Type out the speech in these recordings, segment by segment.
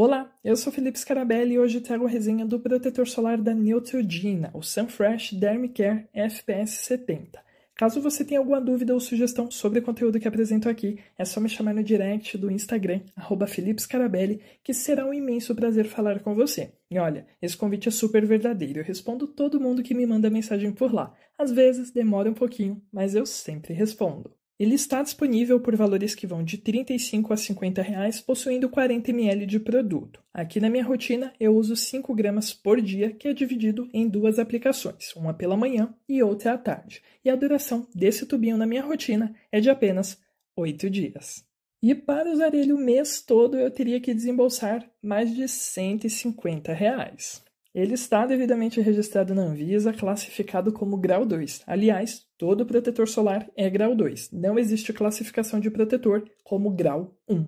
Olá, eu sou Felipe Scarabelli e hoje trago a resenha do protetor solar da Neutrogena, o Sunfresh Dermicare FPS 70. Caso você tenha alguma dúvida ou sugestão sobre o conteúdo que apresento aqui, é só me chamar no direct do Instagram, arroba Felipe Scarabelli, que será um imenso prazer falar com você. E olha, esse convite é super verdadeiro, eu respondo todo mundo que me manda mensagem por lá. Às vezes demora um pouquinho, mas eu sempre respondo. Ele está disponível por valores que vão de R$ 35 a R$ 50, reais, possuindo 40 ml de produto. Aqui na minha rotina, eu uso 5 gramas por dia, que é dividido em duas aplicações, uma pela manhã e outra à tarde. E a duração desse tubinho na minha rotina é de apenas 8 dias. E para usar ele o mês todo, eu teria que desembolsar mais de R$ 150. Reais. Ele está devidamente registrado na Anvisa, classificado como grau 2. Aliás, todo protetor solar é grau 2. Não existe classificação de protetor como grau 1.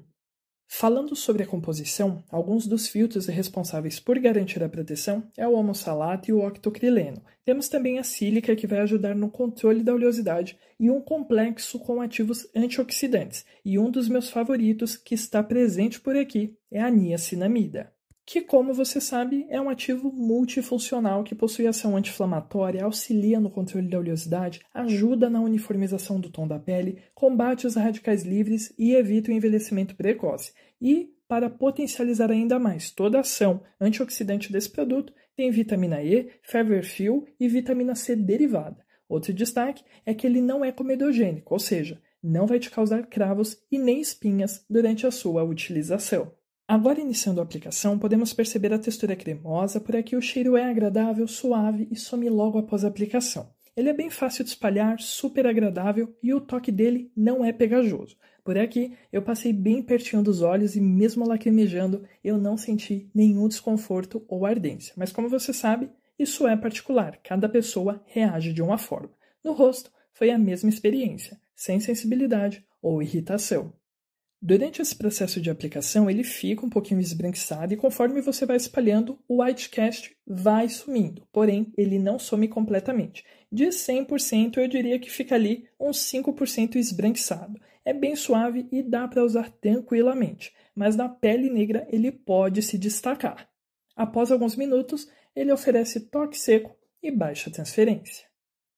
Falando sobre a composição, alguns dos filtros responsáveis por garantir a proteção é o homosalato e o octocrileno. Temos também a sílica, que vai ajudar no controle da oleosidade, e um complexo com ativos antioxidantes. E um dos meus favoritos, que está presente por aqui, é a niacinamida que, como você sabe, é um ativo multifuncional que possui ação anti-inflamatória, auxilia no controle da oleosidade, ajuda na uniformização do tom da pele, combate os radicais livres e evita o envelhecimento precoce. E, para potencializar ainda mais toda a ação antioxidante desse produto, tem vitamina E, feverfil e vitamina C derivada. Outro destaque é que ele não é comedogênico, ou seja, não vai te causar cravos e nem espinhas durante a sua utilização. Agora iniciando a aplicação, podemos perceber a textura cremosa, por aqui o cheiro é agradável, suave e some logo após a aplicação. Ele é bem fácil de espalhar, super agradável e o toque dele não é pegajoso. Por aqui, eu passei bem pertinho dos olhos e mesmo lacrimejando, eu não senti nenhum desconforto ou ardência. Mas como você sabe, isso é particular, cada pessoa reage de uma forma. No rosto, foi a mesma experiência, sem sensibilidade ou irritação. Durante esse processo de aplicação, ele fica um pouquinho esbranquiçado e conforme você vai espalhando, o white cast vai sumindo, porém ele não some completamente. De 100%, eu diria que fica ali uns 5% esbranquiçado. É bem suave e dá para usar tranquilamente, mas na pele negra ele pode se destacar. Após alguns minutos, ele oferece toque seco e baixa transferência.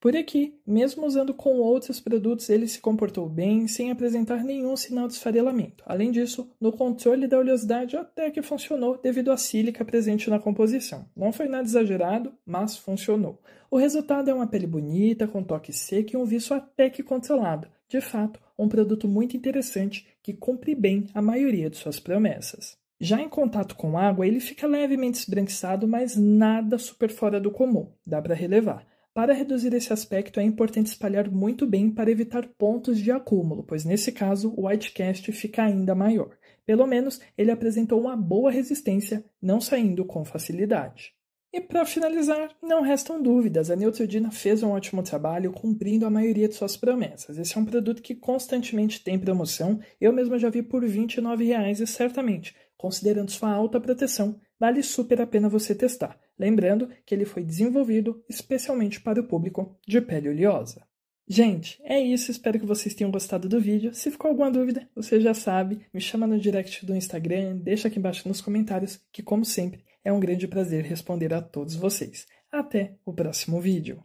Por aqui, mesmo usando com outros produtos, ele se comportou bem, sem apresentar nenhum sinal de esfarelamento. Além disso, no controle da oleosidade até que funcionou devido à sílica presente na composição. Não foi nada exagerado, mas funcionou. O resultado é uma pele bonita, com toque seco e um viço até que controlado. De fato, um produto muito interessante que cumpre bem a maioria de suas promessas. Já em contato com água, ele fica levemente esbranquiçado, mas nada super fora do comum, dá para relevar. Para reduzir esse aspecto, é importante espalhar muito bem para evitar pontos de acúmulo, pois nesse caso o whitecast fica ainda maior. Pelo menos ele apresentou uma boa resistência, não saindo com facilidade. E para finalizar, não restam dúvidas, a Neutrodina fez um ótimo trabalho cumprindo a maioria de suas promessas. Esse é um produto que constantemente tem promoção, eu mesmo já vi por R$ e certamente, considerando sua alta proteção, vale super a pena você testar. Lembrando que ele foi desenvolvido especialmente para o público de pele oleosa. Gente, é isso. Espero que vocês tenham gostado do vídeo. Se ficou alguma dúvida, você já sabe, me chama no direct do Instagram, deixa aqui embaixo nos comentários, que como sempre é um grande prazer responder a todos vocês. Até o próximo vídeo.